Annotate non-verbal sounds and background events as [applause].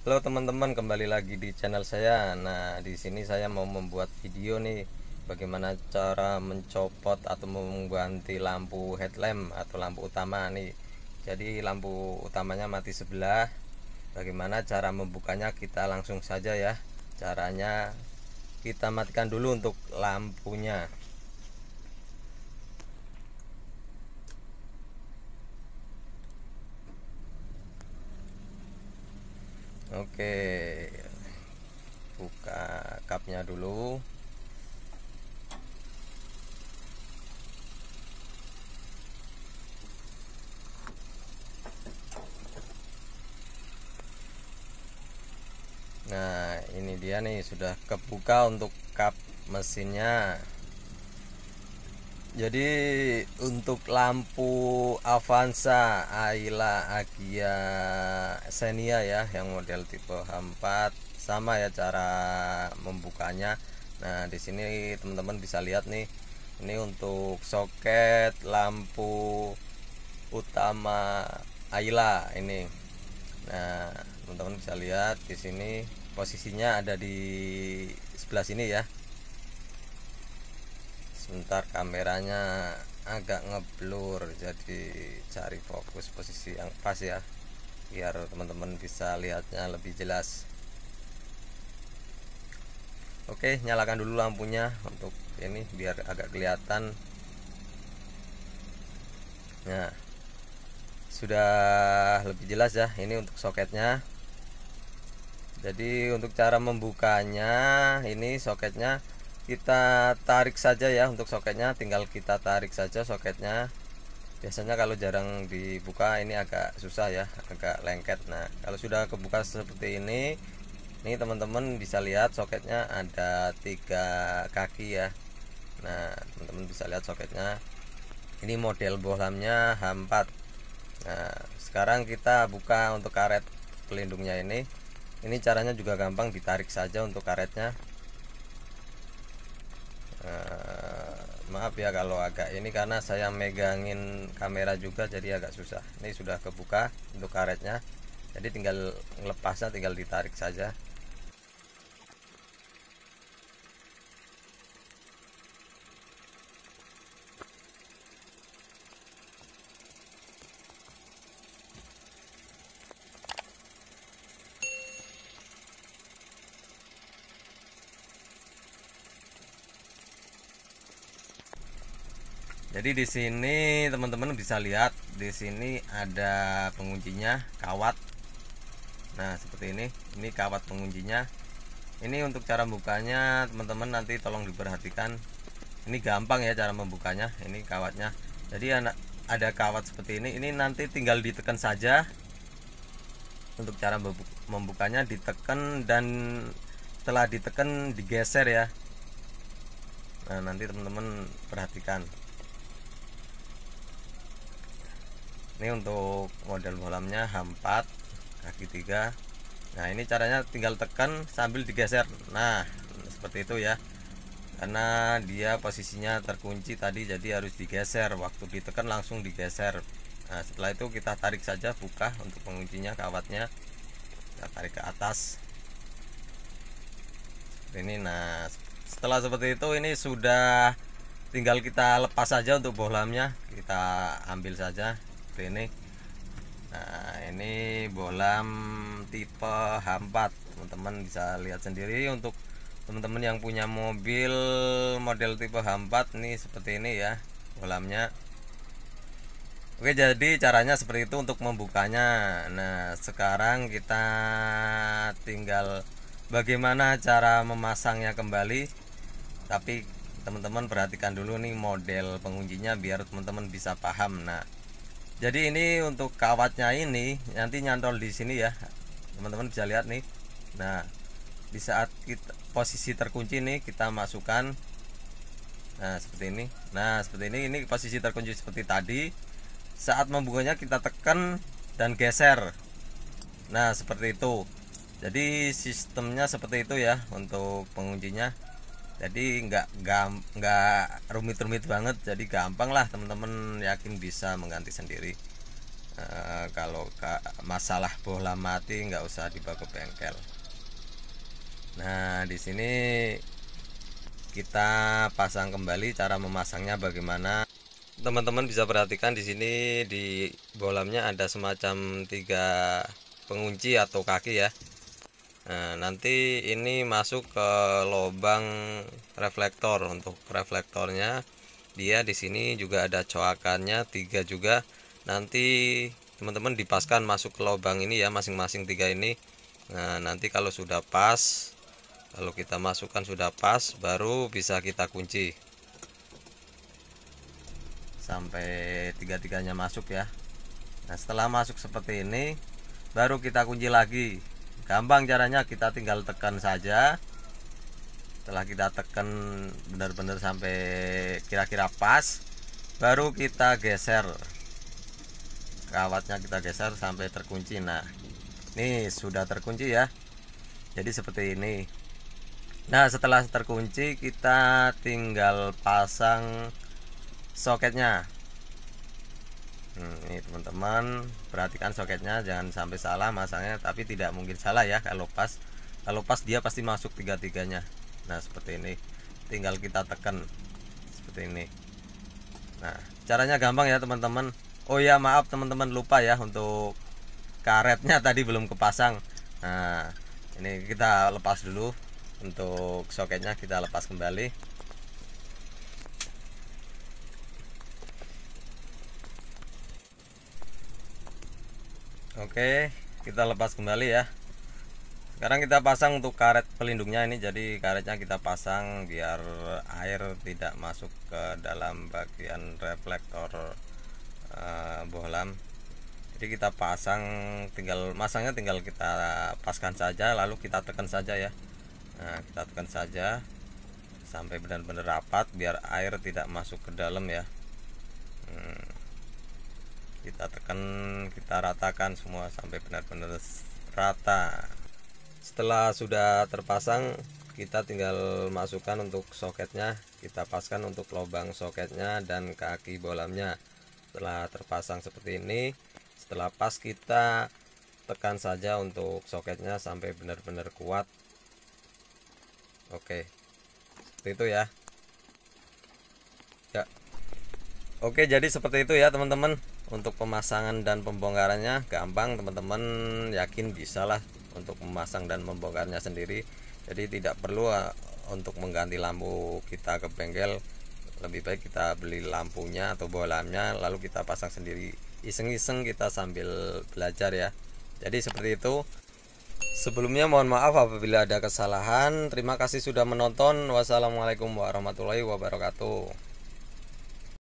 Halo teman-teman, kembali lagi di channel saya. Nah, di sini saya mau membuat video nih bagaimana cara mencopot atau mengganti lampu headlamp atau lampu utama nih. Jadi lampu utamanya mati sebelah. Bagaimana cara membukanya? Kita langsung saja ya. Caranya kita matikan dulu untuk lampunya. oke buka kapnya dulu Nah ini dia nih sudah kebuka untuk kap mesinnya Jadi untuk lampu Avanza Ayla Agia Xenia ya yang model tipe H4 sama ya cara membukanya nah di sini teman-teman bisa lihat nih ini untuk soket lampu utama Ayla ini nah teman-teman bisa lihat di sini posisinya ada di sebelah sini ya sebentar kameranya agak ngeblur jadi cari fokus posisi yang pas ya biar teman-teman bisa lihatnya lebih jelas oke nyalakan dulu lampunya untuk ini biar agak kelihatan nah sudah lebih jelas ya ini untuk soketnya jadi untuk cara membukanya ini soketnya kita tarik saja ya untuk soketnya tinggal kita tarik saja soketnya biasanya kalau jarang dibuka ini agak susah ya agak lengket nah kalau sudah kebuka seperti ini ini teman-teman bisa lihat soketnya ada tiga kaki ya nah teman-teman bisa lihat soketnya ini model bohlamnya H4 nah sekarang kita buka untuk karet pelindungnya ini ini caranya juga gampang ditarik saja untuk karetnya nah, maaf ya kalau agak ini karena saya megangin kamera juga jadi agak susah ini sudah kebuka untuk karetnya jadi tinggal lepasnya tinggal ditarik saja jadi di sini teman-teman bisa lihat di sini ada penguncinya kawat nah seperti ini ini kawat penguncinya ini untuk cara bukanya teman-teman nanti tolong diperhatikan ini gampang ya cara membukanya ini kawatnya jadi ada kawat seperti ini ini nanti tinggal ditekan saja untuk cara membukanya ditekan dan telah ditekan digeser ya nah nanti teman-teman perhatikan ini untuk model bolamnya H4 kaki tiga nah ini caranya tinggal tekan sambil digeser nah seperti itu ya karena dia posisinya terkunci tadi jadi harus digeser waktu ditekan langsung digeser nah setelah itu kita tarik saja buka untuk penguncinya kawatnya kita tarik ke atas seperti ini nah setelah seperti itu ini sudah tinggal kita lepas saja untuk bohlamnya kita ambil saja seperti ini nah ini bolam tipe H4 teman-teman bisa lihat sendiri untuk teman-teman yang punya mobil model tipe H4 nih seperti ini ya bolamnya Oke jadi caranya seperti itu untuk membukanya Nah sekarang kita tinggal bagaimana cara memasangnya kembali Tapi teman-teman perhatikan dulu nih model penguncinya biar teman-teman bisa paham Nah jadi ini untuk kawatnya ini nanti nyantol di sini ya teman-teman bisa lihat nih nah di saat kita posisi terkunci nih kita masukkan nah seperti ini nah seperti ini ini posisi terkunci seperti tadi saat membukanya kita tekan dan geser nah seperti itu jadi sistemnya seperti itu ya untuk penguncinya jadi nggak nggak rumit-rumit banget jadi gampang lah teman-teman yakin bisa mengganti sendiri e, kalau ka, masalah bola mati nggak usah dibawa ke bengkel nah di sini kita pasang kembali cara memasangnya bagaimana teman-teman bisa perhatikan di sini di bolamnya ada semacam tiga pengunci atau kaki ya Nah, nanti ini masuk ke lubang reflektor untuk reflektornya. Dia di sini juga ada coakannya tiga juga. Nanti teman-teman dipaskan masuk ke lubang ini ya masing-masing tiga ini. Nah, nanti kalau sudah pas kalau kita masukkan sudah pas baru bisa kita kunci. Sampai tiga-tiganya masuk ya. Nah, setelah masuk seperti ini baru kita kunci lagi gampang caranya kita tinggal tekan saja setelah kita tekan benar-benar sampai kira-kira pas baru kita geser kawatnya kita geser sampai terkunci nah ini sudah terkunci ya jadi seperti ini nah setelah terkunci kita tinggal pasang soketnya Hmm, ini teman-teman perhatikan soketnya jangan sampai salah masangnya tapi tidak mungkin salah ya kalau pas kalau pas dia pasti masuk tiga-tiganya nah seperti ini tinggal kita tekan seperti ini nah caranya gampang ya teman-teman oh ya maaf teman-teman lupa ya untuk karetnya [laughs] tadi belum kepasang nah ini kita lepas dulu untuk soketnya kita lepas kembali Oke, kita lepas kembali ya. Sekarang kita pasang untuk karet pelindungnya ini. Jadi karetnya kita pasang biar air tidak masuk ke dalam bagian reflektor uh, bohlam. Jadi kita pasang tinggal masangnya tinggal kita paskan saja lalu kita tekan saja ya. Nah, kita tekan saja sampai benar-benar rapat biar air tidak masuk ke dalam ya. Hmm kita tekan kita ratakan semua sampai benar-benar rata setelah sudah terpasang kita tinggal masukkan untuk soketnya kita paskan untuk lubang soketnya dan kaki bolamnya setelah terpasang seperti ini setelah pas kita tekan saja untuk soketnya sampai benar-benar kuat oke seperti itu ya ya oke jadi seperti itu ya teman-teman untuk pemasangan dan pembongkarannya gampang teman-teman yakin bisa lah untuk memasang dan membongkarnya sendiri jadi tidak perlu uh, untuk mengganti lampu kita ke bengkel lebih baik kita beli lampunya atau bolamnya lalu kita pasang sendiri iseng-iseng kita sambil belajar ya jadi seperti itu sebelumnya mohon maaf apabila ada kesalahan terima kasih sudah menonton wassalamualaikum warahmatullahi wabarakatuh